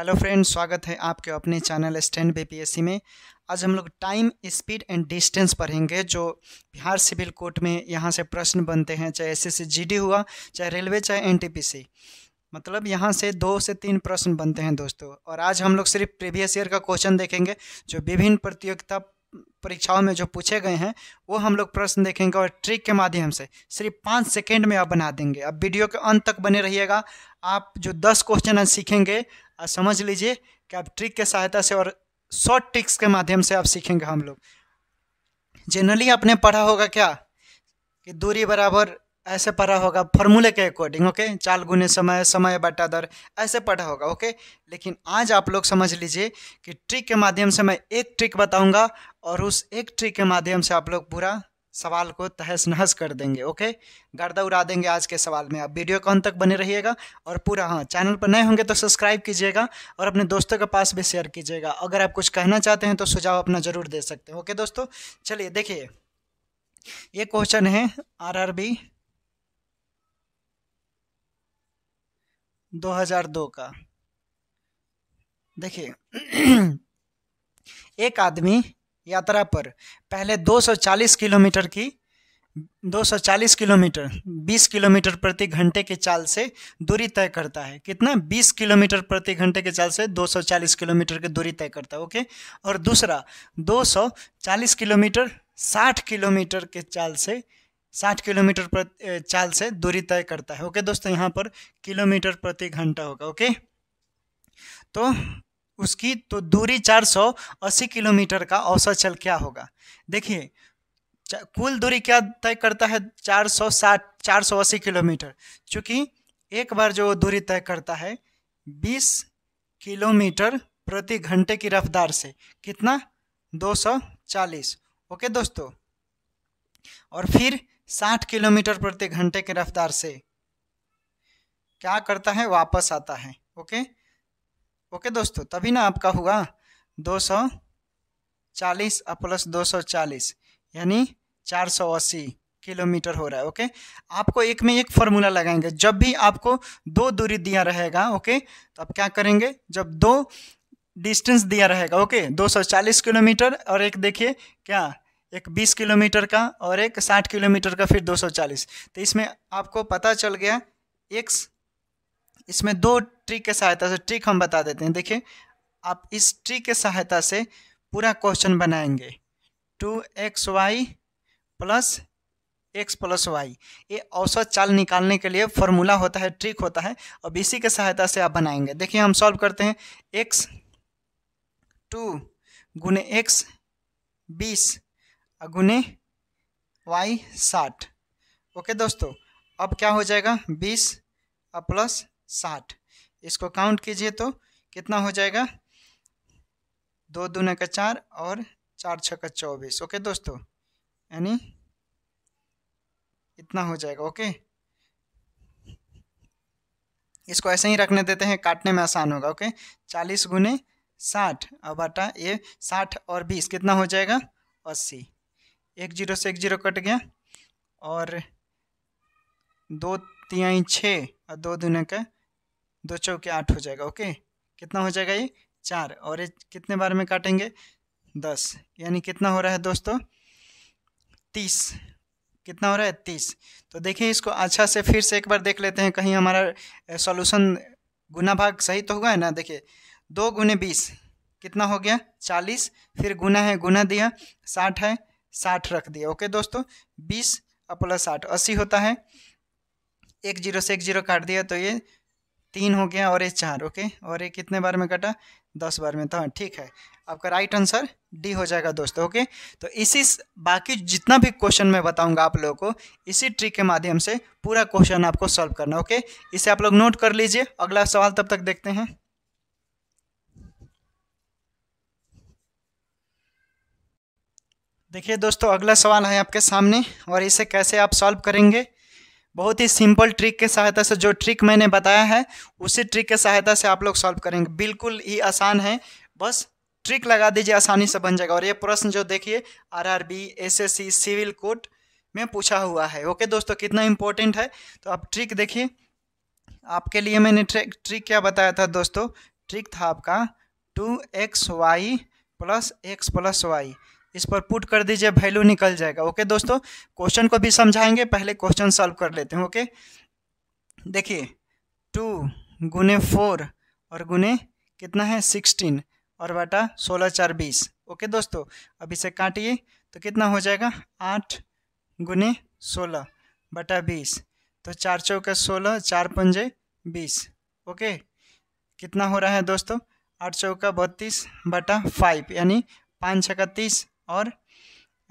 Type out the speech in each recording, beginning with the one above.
hello friend स्वागत है आपके अपने चैनल स्टैंड बी पीएससी में आज हम लोग टाइम स्पीड एंड डिस्टेंस पढ़ेंगे जो बिहार सिविल कोर्ट में यहाँ से प्रश्न बनते हैं चाहे एसएससी जीडी हुआ चाहे रेलवे चाहे एनटीपीसी मतलब यहाँ से दो से तीन प्रश्न बनते हैं दोस्तों और आज हम लोग सिर्फ प्रीवियस ईयर का क्वेश्चन देखेंगे जो विभिन्न प्रतियोगिता परीक्षाओं में जो पूछे गए हैं वो हम लोग प्रश्न देखेंगे और ट्रिक के माध्यम से सिर्फ पाँच सेकेंड में आप बना देंगे अब वीडियो के अंत तक बने रहिएगा आप जो दस क्वेश्चन आज सीखेंगे समझ लीजिए कि आप ट्रिक के सहायता से और शॉर्ट ट्रिक्स के माध्यम से आप सीखेंगे हम लोग जनरली आपने पढ़ा होगा क्या कि दूरी बराबर ऐसे पढ़ा होगा फॉर्मूले के अकॉर्डिंग ओके चाल गुने समय समय बटा दर ऐसे पढ़ा होगा ओके लेकिन आज आप लोग समझ लीजिए कि ट्रिक के माध्यम से मैं एक ट्रिक बताऊंगा और उस एक ट्रिक के माध्यम से आप लोग पूरा सवाल को तहस नहस कर देंगे ओके गर्दा उड़ा देंगे आज के सवाल में आप वीडियो कौन तक बने रहिएगा और पूरा हाँ चैनल पर नए होंगे तो सब्सक्राइब कीजिएगा और अपने दोस्तों के पास भी शेयर कीजिएगा अगर आप कुछ कहना चाहते हैं तो सुझाव अपना ज़रूर दे सकते हैं ओके दोस्तों चलिए देखिए ये क्वेश्चन है आर आर बी दो हजार दो का देखिए एक आदमी यात्रा पर पहले 240 किलोमीटर की 240 किलोमीटर 20 किलोमीटर प्रति घंटे के चाल से दूरी तय करता है कितना 20 किलोमीटर प्रति घंटे के चाल से 240 किलोमीटर की दूरी तय करता है ओके और दूसरा 240 किलोमीटर 60 किलोमीटर के चाल से 60 किलोमीटर प्रति चाल से दूरी तय करता है ओके दोस्तों यहाँ पर किलोमीटर प्रति घंटा होगा ओके तो उसकी तो दूरी 480 किलोमीटर का औसत चल क्या होगा देखिए कुल दूरी क्या तय करता है 460 480 किलोमीटर चूँकि एक बार जो दूरी तय करता है 20 किलोमीटर प्रति घंटे की रफ्तार से कितना 240 ओके दोस्तों और फिर 60 किलोमीटर प्रति घंटे की रफ्तार से क्या करता है वापस आता है ओके ओके दोस्तों तभी ना आपका होगा दो सौ चालीस और प्लस दो सौ चालीस यानी चार सौ अस्सी किलोमीटर हो रहा है ओके आपको एक में एक फॉर्मूला लगाएंगे जब भी आपको दो दूरी दिया रहेगा ओके तो आप क्या करेंगे जब दो डिस्टेंस दिया रहेगा ओके 240 किलोमीटर और एक देखिए क्या एक 20 किलोमीटर का और एक 60 किलोमीटर का फिर 240 तो इसमें आपको पता चल गया एक्स इसमें दो ट्रिक के सहायता से ट्रिक हम बता देते हैं देखिए आप इस ट्रिक के सहायता से पूरा क्वेश्चन बनाएंगे two x y plus x plus y ये औसत चाल निकालने के लिए फॉर्मूला होता है ट्रिक होता है अब इसी के सहायता से आप बनाएंगे देखिए हम सॉल्व करते हैं एक्स टू गुने एक्स बीस गुने वाई साठ ओके दोस्तों अब क्या हो जाएगा बीस प्लस साठ इसको काउंट कीजिए तो कितना हो जाएगा दो दूने का चार और चार छः का चौबीस ओके दोस्तों यानी इतना हो जाएगा ओके इसको ऐसे ही रखने देते हैं काटने में आसान होगा ओके चालीस गुने साठ और बाटा ये साठ और बीस कितना हो जाएगा अस्सी एक जीरो से एक जीरो कट गया और दो तिहाई छः और दो दूने का दो चौके आठ हो जाएगा ओके कितना हो जाएगा ये चार और ये कितने बार में काटेंगे दस यानी कितना हो रहा है दोस्तों तीस कितना हो रहा है तीस तो देखिए इसको अच्छा से फिर से एक बार देख लेते हैं कहीं हमारा सॉल्यूशन गुना भाग सही तो हुआ है ना देखिए दो गुने बीस कितना हो गया चालीस फिर गुना है गुना दिया साठ है साठ रख दिया ओके दोस्तों बीस प्लस साठ अस्सी होता है एक जीरो से एक जीरो काट दिया तो ये तीन हो गया और ये चार ओके और ये कितने बार में कटा दस बार में तो हाँ ठीक है आपका राइट आंसर डी हो जाएगा दोस्तों ओके तो इसी बाकी जितना भी क्वेश्चन मैं बताऊंगा आप लोगों को इसी ट्रिक के माध्यम से पूरा क्वेश्चन आपको सॉल्व करना ओके इसे आप लोग नोट कर लीजिए अगला सवाल तब तक देखते हैं देखिए दोस्तों अगला सवाल है आपके सामने और इसे कैसे आप सॉल्व करेंगे बहुत ही सिंपल ट्रिक के सहायता से जो ट्रिक मैंने बताया है उसी ट्रिक के सहायता से आप लोग सॉल्व करेंगे बिल्कुल ही आसान है बस ट्रिक लगा दीजिए आसानी से बन जाएगा और ये प्रश्न जो देखिए आरआरबी एसएससी सिविल कोर्ट में पूछा हुआ है ओके दोस्तों कितना इम्पोर्टेंट है तो आप ट्रिक देखिए आपके लिए मैंने ट्रिक ट्रिक क्या बताया था दोस्तों ट्रिक था आपका two x y plus x plus y इस पर पुट कर दीजिए वैल्यू निकल जाएगा ओके दोस्तों क्वेश्चन को भी समझाएंगे पहले क्वेश्चन सॉल्व कर लेते हैं ओके देखिए टू गुने फोर और गुने कितना है सिक्सटीन और बाटा सोलह चार बीस ओके दोस्तों अब इसे काटिए तो कितना हो जाएगा आठ गुने सोलह बटा बीस तो चार चौके सोलह चार पंजे बीस ओके कितना हो रहा है दोस्तों आठ चौका बत्तीस बटा फाइव यानी पाँच छका तीस और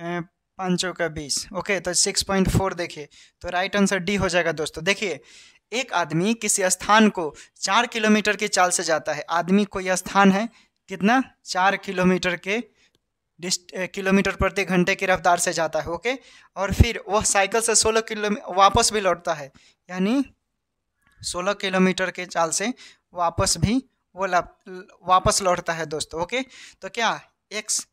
पाँचों का बीस ओके तो सिक्स पॉइंट फोर देखिए तो राइट आंसर डी हो जाएगा दोस्तों देखिए एक आदमी किसी स्थान को चार किलोमीटर की चाल से जाता है आदमी को यह स्थान है कितना चार किलोमीटर के किलोमीटर प्रति घंटे की रफ्तार से जाता है ओके और फिर वह साइकिल से सोलह किलोमीटर वापस भी लौटता है यानी सोलह किलोमीटर के चाल से वापस भी वो वापस लौटता है दोस्तों ओके तो क्या एक्स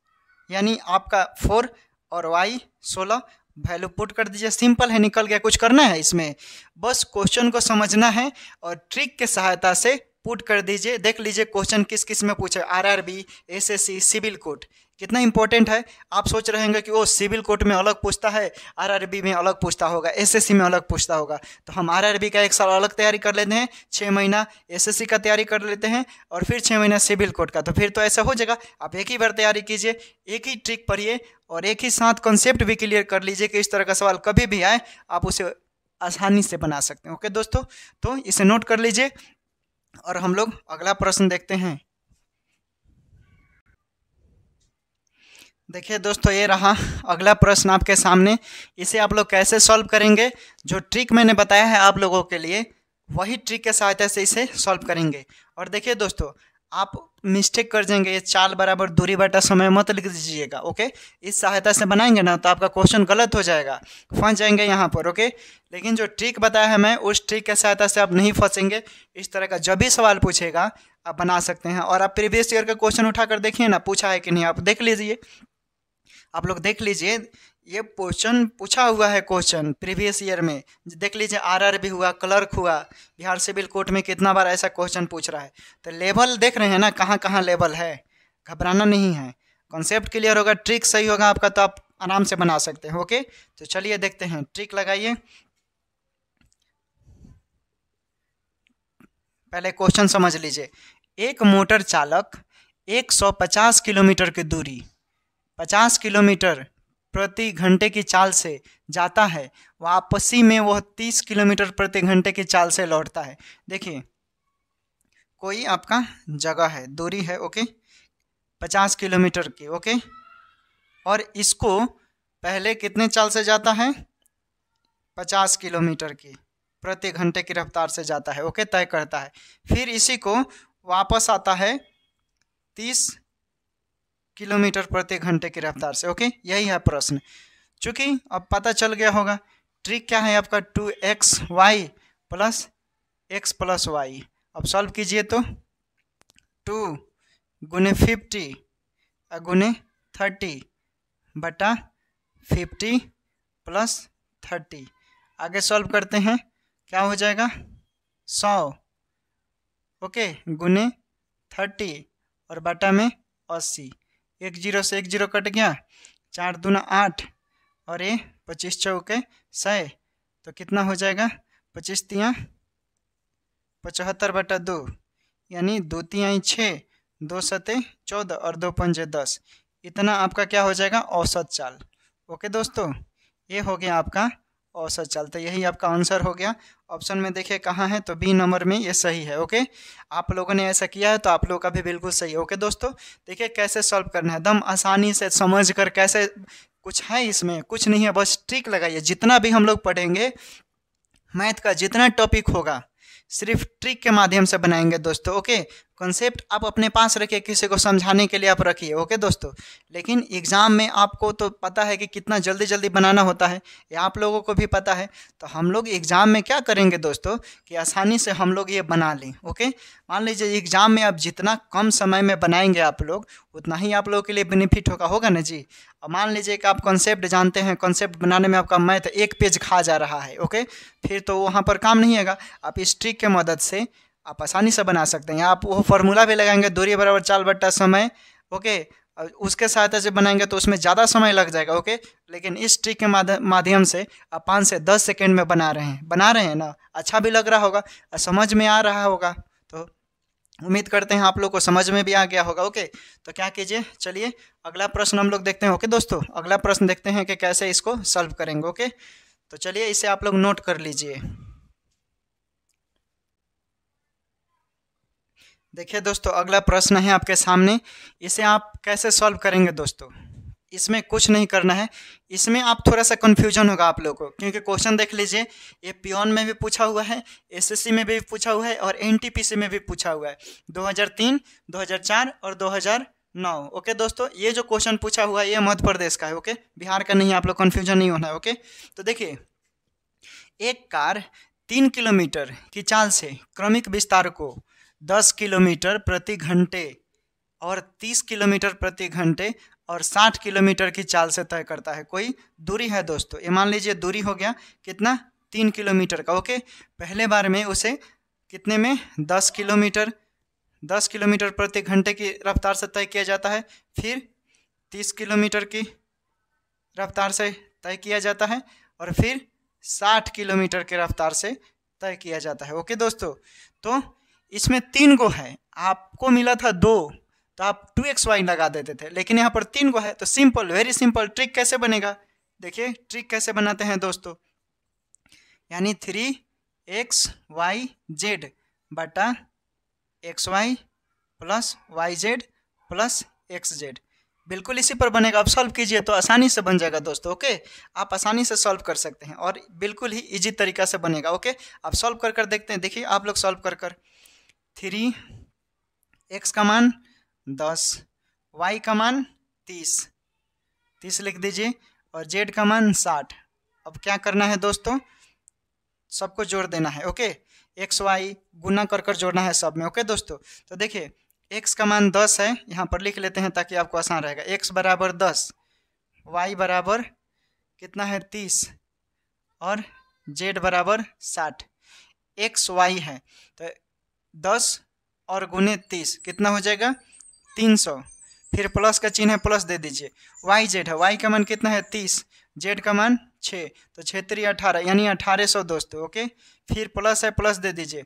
यानी आपका फोर और वाई सोलह वैल्यू पुट कर दीजिए सिंपल है निकल गया कुछ करना है इसमें बस क्वेश्चन को समझना है और ट्रिक के सहायता से पुट कर दीजिए देख लीजिए क्वेश्चन किस किस में पूछे आरआरबी एसएससी सिविल कोड कितना इंपॉर्टेंट है आप सोच रहे होंगे कि वो सिविल कोर्ट में अलग पूछता है आरआरबी में अलग पूछता होगा एसएससी में अलग पूछता होगा तो हम आरआरबी का एक साल अलग तैयारी कर लेते हैं छः महीना एसएससी का तैयारी कर लेते हैं और फिर छः महीना सिविल कोर्ट का तो फिर तो ऐसा हो जाएगा आप एक ही बार तैयारी कीजिए एक ही ट्रिक पढ़िए और एक ही साथ कॉन्सेप्ट भी क्लियर कर लीजिए कि इस तरह का सवाल कभी भी आए आप उसे आसानी से बना सकते हैं ओके दोस्तों तो इसे नोट कर लीजिए और हम लोग अगला प्रश्न देखते हैं देखिए दोस्तों ये रहा अगला प्रश्न आपके सामने इसे आप लोग कैसे सॉल्व करेंगे जो ट्रिक मैंने बताया है आप लोगों के लिए वही ट्रिक के सहायता से इसे सॉल्व करेंगे और देखिए दोस्तों आप मिस्टेक कर जाएंगे ये चाल बराबर दूरी बटा समय मत लिख दीजिएगा ओके इस सहायता से बनाएंगे ना तो आपका क्वेश्चन गलत हो जाएगा फंस जाएंगे यहाँ पर ओके लेकिन जो ट्रिक बताया है मैं उस ट्रिक के सहायता से आप नहीं फंसेंगे इस तरह का जब भी सवाल पूछेगा आप बना सकते हैं और आप प्रीवियस ईयर का क्वेश्चन उठा कर देखिए ना पूछा है कि नहीं आप देख लीजिए आप लोग देख लीजिए ये क्वेश्चन पूछा हुआ है क्वेश्चन प्रीवियस ईयर में देख लीजिए आर भी हुआ क्लर्क हुआ बिहार सिविल कोर्ट में कितना बार ऐसा क्वेश्चन पूछ रहा है तो लेवल देख रहे हैं ना कहाँ कहाँ लेवल है घबराना नहीं है कॉन्सेप्ट क्लियर होगा ट्रिक सही होगा आपका तो आप आराम से बना सकते हैं ओके तो चलिए देखते हैं ट्रिक लगाइए पहले क्वेश्चन समझ लीजिए एक मोटर चालक 150 किलोमीटर की दूरी पचास किलोमीटर प्रति घंटे की चाल से जाता है वापसी में वह तीस किलोमीटर प्रति घंटे की चाल से लौटता है देखिए कोई आपका जगह है दूरी है ओके पचास किलोमीटर की ओके और इसको पहले कितने चाल से जाता है पचास किलोमीटर की प्रति घंटे की रफ्तार से जाता है ओके तय करता है फिर इसी को वापस आता है तीस किलोमीटर प्रति घंटे की रफ्तार से ओके यही है प्रश्न चूँकि अब पता चल गया होगा ट्रिक क्या है आपका two x y plus x plus y अब सॉल्व कीजिए तो टू गुने फिफ्टी गुने थर्टी बटा फिफ्टी प्लस थर्टी आगे सॉल्व करते हैं क्या हो जाएगा सौ ओके गुने थर्टी और बटा में अस्सी एक जीरो से एक जीरो कट गया चार दूना आठ और ये पच्चीस चौके सौ तो कितना हो जाएगा पच्चीस तिया पचहत्तर बटा दो यानी दो तियाई छः दो सते चौदह और दो पंजे दस इतना आपका क्या हो जाएगा औसत चाल ओके दोस्तों ये हो गया आपका और सर चलते यही आपका आंसर हो गया ऑप्शन में देखिए कहाँ है तो बी नंबर में ये सही है ओके आप लोगों ने ऐसा किया है तो आप लोगों का भी बिल्कुल सही है ओके दोस्तों देखिए कैसे सॉल्व करना है एकदम आसानी से समझ कर कैसे कुछ है इसमें कुछ नहीं है बस ट्रिक लगाइए जितना भी हम लोग पढ़ेंगे मैथ का जितना टॉपिक होगा सिर्फ ट्रिक के माध्यम से बनाएंगे दोस्तों ओके कंसेप्ट आप अपने पास रखिए किसी को समझाने के लिए आप रखिए ओके दोस्तों लेकिन एग्ज़ाम में आपको तो पता है कि कितना जल्दी जल्दी बनाना होता है ये आप लोगों को भी पता है तो हम लोग एग्ज़ाम में क्या करेंगे दोस्तों कि आसानी से हम लोग ये बना लें ओके मान लीजिए एग्ज़ाम में आप जितना कम समय में बनाएंगे आप लोग उतना ही आप लोगों के लिए बेनिफिट होगा होगा ना जी अब मान लीजिए कि आप कॉन्सेप्ट जानते हैं कॉन्सेप्ट बनाने में आपका मैथ एक पेज खा जा रहा है ओके फिर तो वहाँ पर काम नहीं आएगा आप इस ट्रिक के मदद से आप आसानी से बना सकते हैं आप वो फॉर्मूला भी लगाएंगे दूरी बराबर चाल बट्टा समय ओके उसके सहायता से बनाएंगे तो उसमें ज़्यादा समय लग जाएगा ओके लेकिन इस ट्रिक के माध्यम से आप पाँच से दस सेकेंड में बना रहे हैं बना रहे हैं ना अच्छा भी लग रहा होगा समझ में आ रहा होगा तो उम्मीद करते हैं आप लोग को समझ में भी आ गया होगा ओके तो क्या कीजिए चलिए अगला प्रश्न हम लोग देखते हैं ओके दोस्तों अगला प्रश्न देखते हैं कि कैसे इसको सॉल्व करेंगे ओके तो चलिए इसे आप लोग नोट कर लीजिए देखिए दोस्तों अगला प्रश्न है आपके सामने इसे आप कैसे सॉल्व करेंगे दोस्तों इसमें कुछ नहीं करना है इसमें आप थोड़ा सा कन्फ्यूजन होगा आप लोगों को क्योंकि क्वेश्चन देख लीजिए ये पियोन में भी पूछा हुआ है एसएससी में भी पूछा हुआ है और एनटीपीसी में भी पूछा हुआ है 2003, 2004 और 2009 ओके दोस्तों ये जो क्वेश्चन पूछा हुआ है ये मध्य प्रदेश का है ओके बिहार का नहीं आप लोग कन्फ्यूजन नहीं होना है ओके तो देखिए एक कार तीन किलोमीटर की चाल से क्रमिक विस्तार को दस किलोमीटर प्रति घंटे और तीस किलोमीटर प्रति घंटे और साठ किलोमीटर की चाल से तय करता है कोई दूरी है दोस्तों ये मान लीजिए दूरी हो गया कितना तीन किलोमीटर का ओके पहले बार में उसे कितने में दस किलोमीटर दस किलोमीटर प्रति घंटे की रफ्तार से तय किया जाता है फिर तीस किलोमीटर की रफ्तार से तय किया जाता है और फिर साठ किलोमीटर के रफ्तार से तय किया जाता है ओके दोस्तों तो इसमें तीन गो है आपको मिला था दो तो आप टू एक्स वाई लगा देते थे लेकिन यहाँ पर तीन गो है तो सिंपल वेरी सिंपल ट्रिक कैसे बनेगा देखिए ट्रिक कैसे बनाते हैं दोस्तों यानी थ्री एक्स वाई जेड बटा x y plus y z plus x z बिल्कुल इसी पर बनेगा आप सॉल्व कीजिए तो आसानी से बन जाएगा दोस्तों ओके आप आसानी से सॉल्व कर सकते हैं और बिल्कुल ही इजी तरीका से बनेगा ओके आप सॉल्व कर कर देखते हैं देखिए आप लोग सॉल्व कर कर थ्री एक्स का मान दस वाई का मान तीस तीस लिख दीजिए और जेड का मान साठ अब क्या करना है दोस्तों सबको जोड़ देना है ओके एक्स वाई गुना कर कर जोड़ना है सब में ओके दोस्तों तो देखिए एक्स का मान दस है यहाँ पर लिख लेते हैं ताकि आपको आसान रहेगा एक्स बराबर दस वाई बराबर कितना है तीस और जेड बराबर साठ एक्स वाई है तो दस और गुने तीस कितना हो जाएगा तीन सौ फिर प्लस का चिन्ह है प्लस दे दीजिए वाई जेड है वाई का मान कितना है तीस जेड का मान छः तो क्षेत्रीय अठारह यानी अठारह सौ दोस्तों ओके फिर प्लस है प्लस दे दीजिए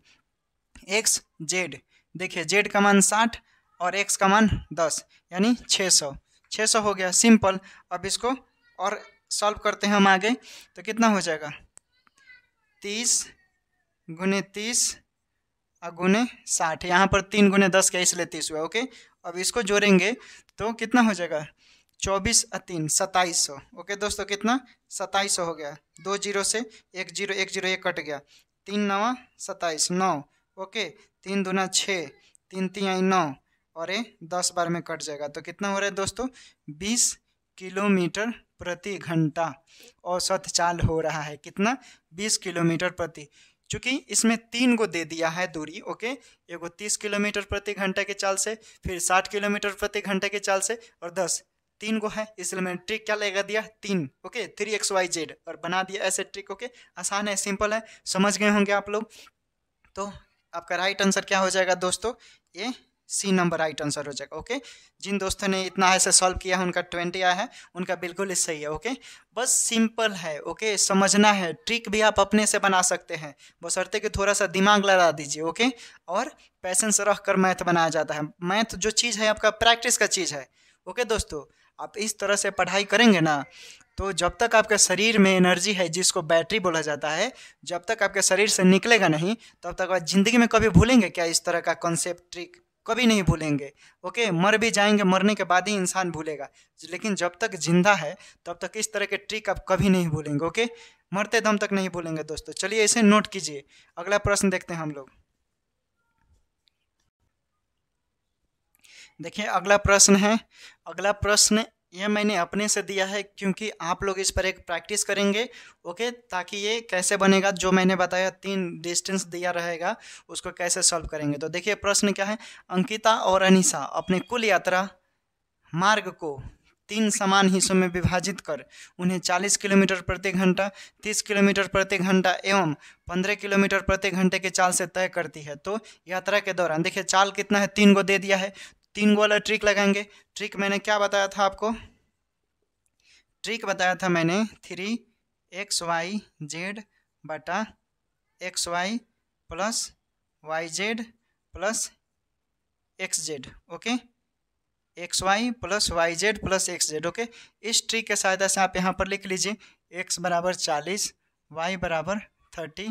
एक्स जेड देखिए जेड का मान साठ और एक्स का मान दस यानी छः सौ छः सौ हो गया सिंपल अब इसको और सॉल्व करते हैं हम आगे तो कितना हो जाएगा तीस गुने तीस अगुने साठ यहाँ पर तीन गुने दस क्या इसलिए तीस हुआ ओके अब इसको जोड़ेंगे तो कितना हो जाएगा चौबीस तीन सत्ताईस सौ ओके दोस्तों कितना सत्ताईस सौ हो गया दो जीरो से एक जीरो एक जीरो एक कट गया तीन नवा सत्ताईस नौ ओके तीन दूना छः तीन आई नौ और ये दस बार में कट जाएगा तो कितना हो रहा है दोस्तों बीस किलोमीटर प्रति घंटा औसत चाल हो रहा है कितना बीस किलोमीटर प्रति चूंकि इसमें तीन गो दे दिया है दूरी ओके एगो तीस किलोमीटर प्रति घंटे के चाल से फिर साठ किलोमीटर प्रति घंटे के चाल से और दस तीन गो है इसलिए मैंने ट्रिक क्या लगा दिया तीन okay three x y z और बना दिया ऐसे ट्रिक ओके आसान है सिंपल है समझ गए होंगे आप लोग तो आपका राइट आंसर क्या हो जाएगा दोस्तों ये सी नंबर राइट आंसर हो जाएगा ओके जिन दोस्तों ने इतना ऐसे सॉल्व किया है उनका ट्वेंटी आया है उनका बिल्कुल सही है ओके बस सिंपल है ओके समझना है ट्रिक भी आप अपने से बना सकते हैं बसरते कि थोड़ा सा दिमाग लगा दीजिए ओके और पैसेंस रख कर मैथ बनाया जाता है मैथ जो चीज़ है आपका प्रैक्टिस का चीज़ है ओके दोस्तों आप इस तरह से पढ़ाई करेंगे ना तो जब तक आपके शरीर में एनर्जी है जिसको बैटरी बोला जाता है जब तक आपके शरीर से निकलेगा नहीं तब तक आप ज़िंदगी में कभी भूलेंगे क्या इस तरह का कॉन्सेप्ट ट्रिक कभी नहीं भूलेंगे ओके मर भी जाएंगे मरने के बाद ही इंसान भूलेगा लेकिन जब तक जिंदा है तब तक इस तरह के ट्रिक आप कभी नहीं भूलेंगे ओके मरते दम तक नहीं भूलेंगे दोस्तों चलिए इसे नोट कीजिए अगला प्रश्न देखते हैं हम लोग देखिए अगला प्रश्न है अगला प्रश्न ये मैंने अपने से दिया है क्योंकि आप लोग इस पर एक प्रैक्टिस करेंगे ओके ताकि ये कैसे बनेगा जो मैंने बताया तीन डिस्टेंस दिया रहेगा उसको कैसे सॉल्व करेंगे तो देखिए प्रश्न क्या है अंकिता और अनिशा अपने कुल यात्रा मार्ग को तीन समान हिस्सों में विभाजित कर उन्हें 40 किलोमीटर प्रति घंटा 30 किलोमीटर प्रति घंटा एवं 15 किलोमीटर प्रति घंटे के चाल से तय करती है तो यात्रा के दौरान देखिए चाल कितना है तीन को दे दिया है तीन गो वाला ट्रिक लगाएंगे ट्रिक मैंने क्या बताया था आपको ट्रिक बताया था मैंने थ्री एक्स वाई जेड बटा x y plus y z plus x z okay x y plus y z plus x z okay इस ट्रिक के सहायता से आप यहाँ पर लिख लीजिए एक्स बराबर चालीस वाई बराबर थर्टी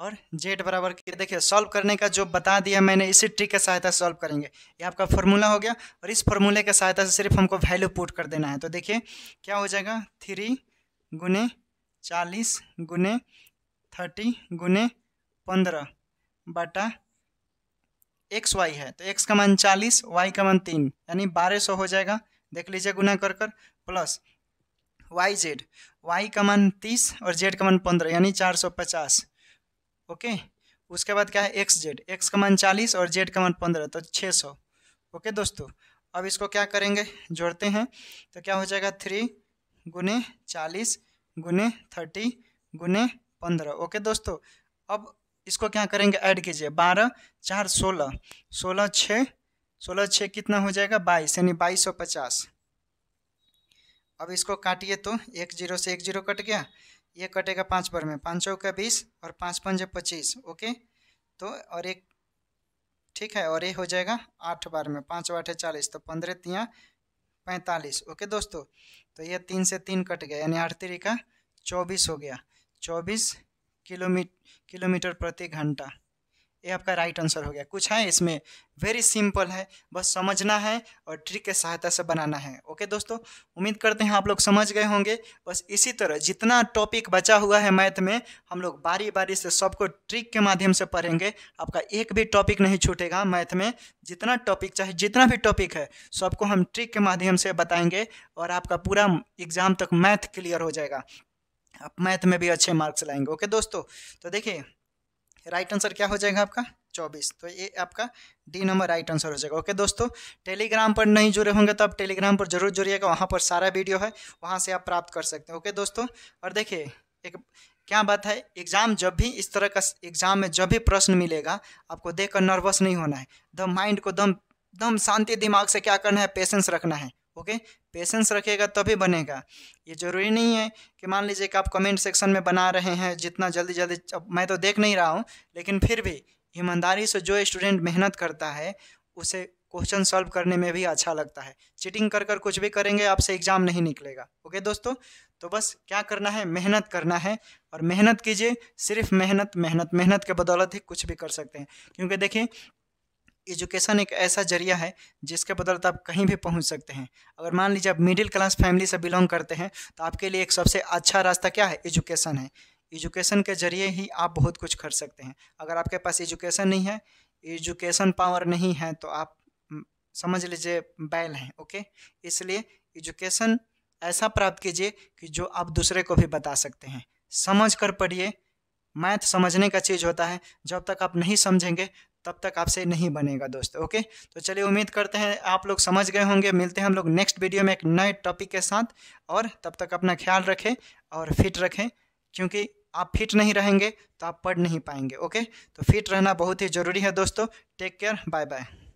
और जेड बराबर के देखिए सॉल्व करने का जो बता दिया मैंने इसी ट्रिक के सहायता से सॉल्व करेंगे ये आपका फॉर्मूला हो गया और इस फॉर्मूले के सहायता से सिर्फ हमको वैल्यू पुट कर देना है तो देखिए क्या हो जाएगा थ्री गुने चालीस गुने थर्टी गुने पंद्रह बटा एक्स वाई है तो एक्स का मान चालीस वाई का मान तीन यानी बारह सौ हो जाएगा देख लीजिए गुना कर कर प्लस वाई जेड वाई का मान तीस और जेड का मान पंद्रह यानी चार सौ पचास ओके उसके बाद क्या है एक्स जेड एक्स का मान चालीस और जेड का मान पंद्रह तो छः सौ ओके दोस्तों अब इसको क्या करेंगे जोड़ते हैं तो क्या हो जाएगा थ्री गुने चालीस गुने थर्टी गुने पंद्रह ओके दोस्तों अब इसको क्या करेंगे ऐड कीजिए बारह चार सोलह सोलह छः सोलह छः कितना हो जाएगा बाईस यानी बाईस सौ पचास अब इसको काटिए तो एक जीरो से एक जीरो कट गया ये कटेगा पाँच बार में पाँच सौ का बीस और पाँच पंजे पच्चीस ओके तो और एक ठीक है और ये हो जाएगा आठ बार में पाँच आठ चालीस तो पंद्रह तिया पैंतालीस ओके दोस्तों तो ये तीन से तीन कट गया यानी आठ तरीका का चौबीस हो गया चौबीस किलोमीटर किलोमीटर प्रति घंटा ये आपका राइट आंसर हो गया कुछ है इसमें वेरी सिंपल है बस समझना है और ट्रिक के सहायता से बनाना है ओके दोस्तों उम्मीद करते हैं आप लोग समझ गए होंगे बस इसी तरह जितना टॉपिक बचा हुआ है मैथ में हम लोग बारी बारी से सबको ट्रिक के माध्यम से पढ़ेंगे आपका एक भी टॉपिक नहीं छूटेगा मैथ में जितना टॉपिक चाहे जितना भी टॉपिक है सबको हम ट्रिक के माध्यम से बताएंगे और आपका पूरा एग्ज़ाम तक मैथ क्लियर हो जाएगा आप मैथ में भी अच्छे मार्क्स लाएंगे ओके दोस्तों तो देखिए राइट आंसर क्या हो जाएगा आपका चौबीस तो ये आपका डी नंबर राइट आंसर हो जाएगा ओके दोस्तों टेलीग्राम पर नहीं जुड़े होंगे तो आप टेलीग्राम पर जरूर जुड़िएगा वहाँ पर सारा वीडियो है वहाँ से आप प्राप्त कर सकते हैं ओके दोस्तों और देखिए एक क्या बात है एग्ज़ाम जब भी इस तरह का एग्ज़ाम में जब भी प्रश्न मिलेगा आपको देख कर नर्वस नहीं होना है दम माइंड को दम दम शांति दिमाग से क्या करना है पेशेंस रखना है ओके पेशेंस रखेगा तभी बनेगा ये ज़रूरी नहीं है कि मान लीजिए कि आप कमेंट सेक्शन में बना रहे हैं जितना जल्दी जल्दी अब मैं तो देख नहीं रहा हूँ लेकिन फिर भी ईमानदारी से जो स्टूडेंट मेहनत करता है उसे क्वेश्चन सॉल्व करने में भी अच्छा लगता है चीटिंग कर कर कुछ भी करेंगे आपसे एग्ज़ाम नहीं निकलेगा ओके दोस्तों तो बस क्या करना है मेहनत करना है और मेहनत कीजिए सिर्फ मेहनत मेहनत मेहनत के बदौलत ही कुछ भी कर सकते हैं क्योंकि देखिए एजुकेशन एक ऐसा जरिया है जिसके बदौलत आप कहीं भी पहुंच सकते हैं अगर मान लीजिए आप मिडिल क्लास फैमिली से बिलोंग करते हैं तो आपके लिए एक सबसे अच्छा रास्ता क्या है एजुकेशन है एजुकेशन के ज़रिए ही आप बहुत कुछ कर सकते हैं अगर आपके पास एजुकेशन नहीं है एजुकेशन पावर नहीं है तो आप समझ लीजिए बैल हैं ओके इसलिए एजुकेशन ऐसा प्राप्त कीजिए कि जो आप दूसरे को भी बता सकते हैं समझ कर पढ़िए मैथ समझने का चीज़ होता है जब तक आप नहीं समझेंगे तब तक आपसे नहीं बनेगा दोस्तों ओके तो चलिए उम्मीद करते हैं आप लोग समझ गए होंगे मिलते हैं हम लोग नेक्स्ट वीडियो में एक नए टॉपिक के साथ और तब तक अपना ख्याल रखें और फिट रखें क्योंकि आप फिट नहीं रहेंगे तो आप पढ़ नहीं पाएंगे ओके तो फिट रहना बहुत ही ज़रूरी है दोस्तों टेक केयर बाय बाय